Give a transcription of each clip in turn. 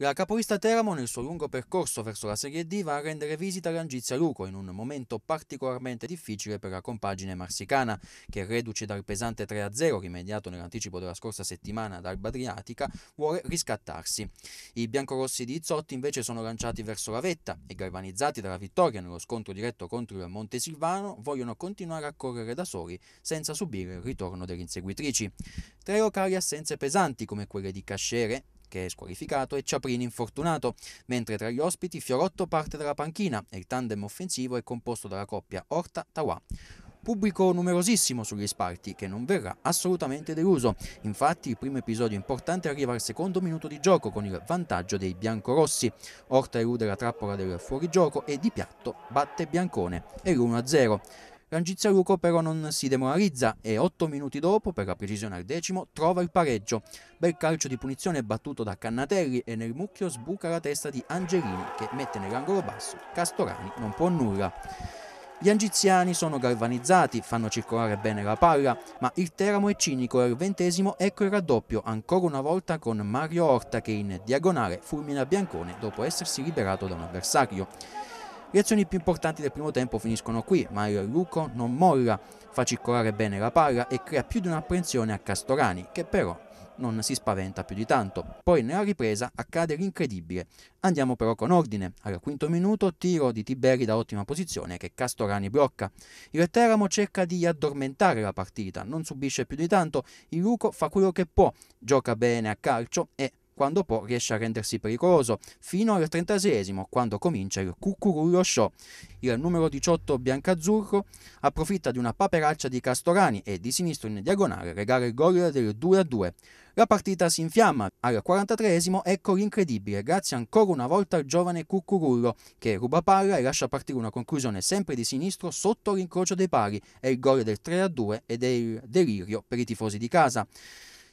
La capolista Teramo nel suo lungo percorso verso la Serie D va a rendere visita all'Angizia Luco in un momento particolarmente difficile per la compagine marsicana che reduce dal pesante 3-0 rimediato nell'anticipo della scorsa settimana dal Badriatica vuole riscattarsi. I biancorossi di Izzotti invece sono lanciati verso la vetta e galvanizzati dalla vittoria nello scontro diretto contro il Montesilvano vogliono continuare a correre da soli senza subire il ritorno delle inseguitrici. Tre locali assenze pesanti come quelle di Cascere, che è squalificato, e Ciaprini infortunato, mentre tra gli ospiti Fiorotto parte dalla panchina e il tandem offensivo è composto dalla coppia Orta-Tawà pubblico numerosissimo sugli sparti che non verrà assolutamente deluso. Infatti il primo episodio importante arriva al secondo minuto di gioco con il vantaggio dei biancorossi. Orta elude la trappola del fuorigioco e di piatto batte Biancone e l'1-0. Rangizaruco però non si demoralizza e 8 minuti dopo, per la precisione al decimo, trova il pareggio. Bel calcio di punizione battuto da Cannatelli e nel mucchio sbuca la testa di Angelini che mette nell'angolo basso. Castorani non può nulla. Gli angiziani sono galvanizzati, fanno circolare bene la palla, ma il Teramo è cinico e al ventesimo ecco il raddoppio, ancora una volta con Mario Orta che in diagonale fulmina Biancone dopo essersi liberato da un avversario. Le azioni più importanti del primo tempo finiscono qui, ma il Luco non molla, fa circolare bene la palla e crea più di un'apprensione a Castorani, che però non si spaventa più di tanto. Poi nella ripresa accade l'incredibile. Andiamo però con ordine. Al quinto minuto tiro di Tiberi da ottima posizione che Castorani blocca. Il Teramo cerca di addormentare la partita, non subisce più di tanto, il Luco fa quello che può, gioca bene a calcio e quando può riesce a rendersi pericoloso, fino al trentasesimo, quando comincia il cucurullo show. Il numero 18 biancazzurro approfitta di una paperaccia di Castorani e di sinistro in diagonale regala il gol del 2-2. La partita si infiamma. Al 43esimo ecco l'incredibile, grazie ancora una volta al giovane Cucurullo che ruba palla e lascia partire una conclusione sempre di sinistro sotto l'incrocio dei pari. È il gol del 3-2 ed è il delirio per i tifosi di casa.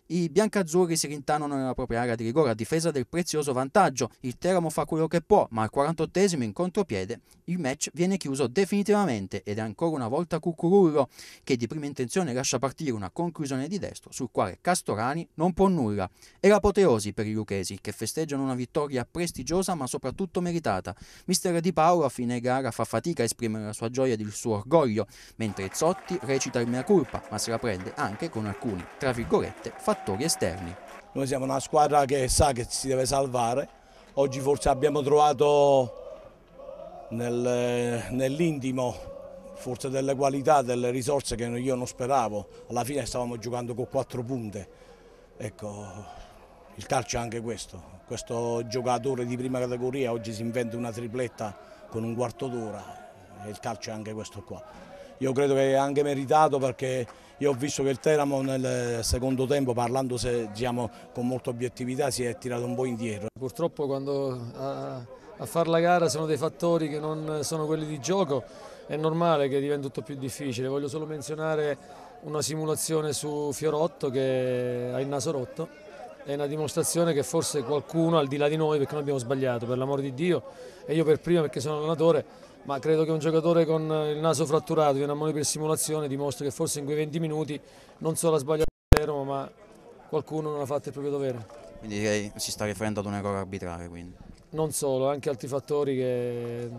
I biancazzurri si rintanano nella propria area di rigore a difesa del prezioso vantaggio. Il Teramo fa quello che può, ma al 48esimo in contropiede il match viene chiuso definitivamente ed è ancora una volta Cucurullo che di prima intenzione lascia partire una conclusione di destro sul quale Castorani non può nulla. È l'apoteosi per i lucchesi che festeggiano una vittoria prestigiosa ma soprattutto meritata. Mister Di Paolo a fine gara fa fatica a esprimere la sua gioia ed il suo orgoglio, mentre Zotti recita il mea culpa ma se la prende anche con alcuni, tra virgolette, fattori fattori esterni. Noi siamo una squadra che sa che si deve salvare, oggi forse abbiamo trovato nel, nell'intimo forse delle qualità, delle risorse che io non speravo, alla fine stavamo giocando con quattro punte, ecco, il calcio è anche questo, questo giocatore di prima categoria oggi si inventa una tripletta con un quarto d'ora il calcio è anche questo qua. Io credo che è anche meritato perché io ho visto che il Teramo nel secondo tempo, parlando se, diciamo, con molta obiettività, si è tirato un po' indietro. Purtroppo quando a, a fare la gara sono dei fattori che non sono quelli di gioco, è normale che diventi tutto più difficile. Voglio solo menzionare una simulazione su Fiorotto che ha il naso rotto. È una dimostrazione che forse qualcuno al di là di noi, perché noi abbiamo sbagliato, per l'amor di Dio, e io per prima perché sono allenatore, ma credo che un giocatore con il naso fratturato viene a Moni per simulazione dimostra che forse in quei 20 minuti non solo ha sbagliato il Roma ma qualcuno non ha fatto il proprio dovere. Quindi direi si sta riferendo ad un errore arbitrale quindi. Non solo, anche altri fattori che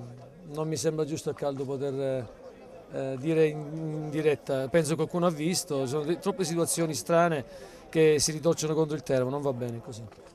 non mi sembra giusto a caldo poter eh, eh dire in diretta. Penso che qualcuno ha visto, sono troppe situazioni strane che si ritorciono contro il Teramo, non va bene così.